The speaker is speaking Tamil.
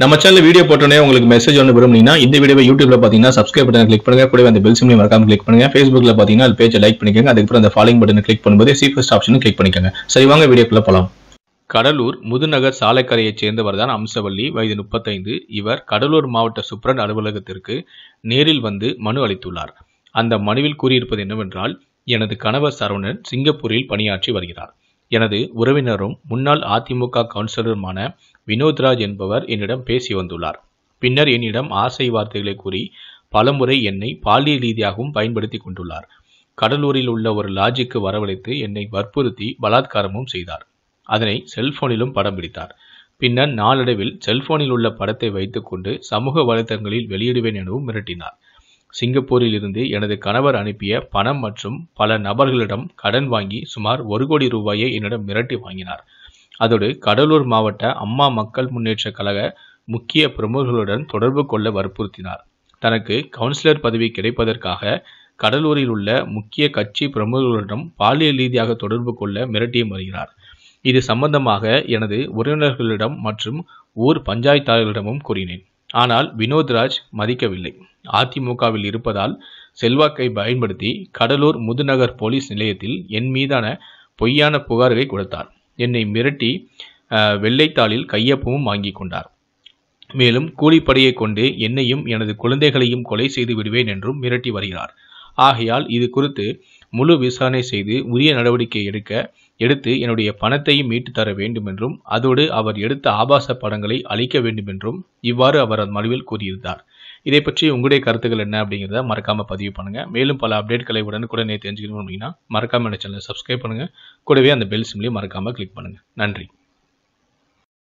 நம்ம சேனல் வீடியோ போட்டோன்னே உங்களுக்கு மெசேஜ் ஒன்று விரும்புனீங்கன்னா இந்த வீடியோ யூடியூப்ல பார்த்தீங்கன்னா சப்ஸ்கிரைப் பட்டன் கிளிக் பண்ணுங்க கூட அந்த பெல் சிம்லையும் மறக்காம கிளிக் பண்ணுங்க ஃபேஸ்புக்ல பார்த்தீங்கன்னா அது பேஜை லைக் பண்ணிக்கோங்க அதுக்கப்புறம் அந்த ஃபாலோயிங் பட்டன் கிளிக் பண்ணும்போது சீஃபஸ்ட் ஆப்ஷனும் கிளிக் பண்ணிக்கோங்க சரி வாங்க வீடியோக்குள்ள போலாம் கடலூர் முதுநகர் சாலைக்கரையைச் சேர்ந்தவர் தான் அம்சவல்லி வயது முப்பத்தைந்து இவர் கடலூர் மாவட்ட சுப்ரன் அலுவலகத்திற்கு நேரில் வந்து மனு அளித்துள்ளார் அந்த மனுவில் கூறியிருப்பது என்னவென்றால் எனது கணவர் சரவணன் சிங்கப்பூரில் பணியாற்றி வருகிறார் எனது உறவினரும் முன்னாள் அதிமுக கவுன்சிலருமான வினோத்ராஜ் என்பவர் என்னிடம் பேசி வந்துள்ளார் பின்னர் என்னிடம் ஆசை வார்த்தைகளை கூறி பலமுறை என்னை பாலியல் ரீதியாகவும் பயன்படுத்தி கொண்டுள்ளார் கடலூரில் உள்ள ஒரு லாஜிக்கு வரவழைத்து என்னை வற்புறுத்தி பலாத்காரமும் செய்தார் அதனை செல்போனிலும் படம் பிடித்தார் பின்னர் நாளடைவில் செல்போனில் உள்ள படத்தை வைத்துக்கொண்டு சமூக வலைத்தளங்களில் வெளியிடுவேன் எனவும் மிரட்டினார் சிங்கப்பூரில் இருந்து எனது கணவர் அனுப்பிய பணம் மற்றும் பல நபர்களிடம் கடன் வாங்கி சுமார் ஒரு கோடி ரூபாயை என்னிடம் மிரட்டி வாங்கினார் அதோடு கடலூர் மாவட்ட அம்மா மக்கள் முன்னேற்ற கழக முக்கிய பிரமுகர்களுடன் தொடர்பு கொள்ள வற்புறுத்தினார் தனக்கு கவுன்சிலர் பதவி கிடைப்பதற்காக கடலூரில் உள்ள முக்கிய கட்சி பிரமுகர்களிடம் பாலியல் ரீதியாக தொடர்பு கொள்ள மிரட்டியும் வருகிறார் இது சம்பந்தமாக எனது உறவினர்களிடம் மற்றும் ஊர் பஞ்சாயத்தாளர்களிடமும் கூறினேன் ஆனால் வினோத்ராஜ் மதிக்கவில்லை அதிமுகவில் இருப்பதால் செல்வாக்கை பயன்படுத்தி கடலூர் முதுநகர் போலீஸ் நிலையத்தில் என் மீதான பொய்யான புகார்களை கொடுத்தார் என்னை மிரட்டி வெள்ளைத்தாளில் கையப்பமும் வாங்கி கொண்டார் மேலும் கூலிப்படையை கொண்டு என்னையும் எனது குழந்தைகளையும் கொலை செய்து விடுவேன் என்றும் மிரட்டி வருகிறார் ஆகையால் இது குறித்து முழு விசாரணை செய்து உரிய நடவடிக்கை எடுக்க எடுத்து என்னுடைய பணத்தையும் மீட்டு தர வேண்டும் என்றும் அதோடு அவர் எடுத்த ஆபாச படங்களை அழிக்க வேண்டும் என்றும் இவ்வாறு அவர் அந்த மனுவில் கூறியிருந்தார் இதை பற்றி உங்களுடைய கருத்துக்கள் என்ன அப்படிங்கிறத மறக்காம பதிவு பண்ணுங்க மேலும் பல அப்டேட்களை உடனுக்குடனே தெரிஞ்சுக்கணும் அப்படின்னா மறக்காம சேனலை சப்ஸ்கிரைப் பண்ணுங்க கூடவே அந்த பெல் சிம்லையும் மறக்காம கிளிக் பண்ணுங்க நன்றி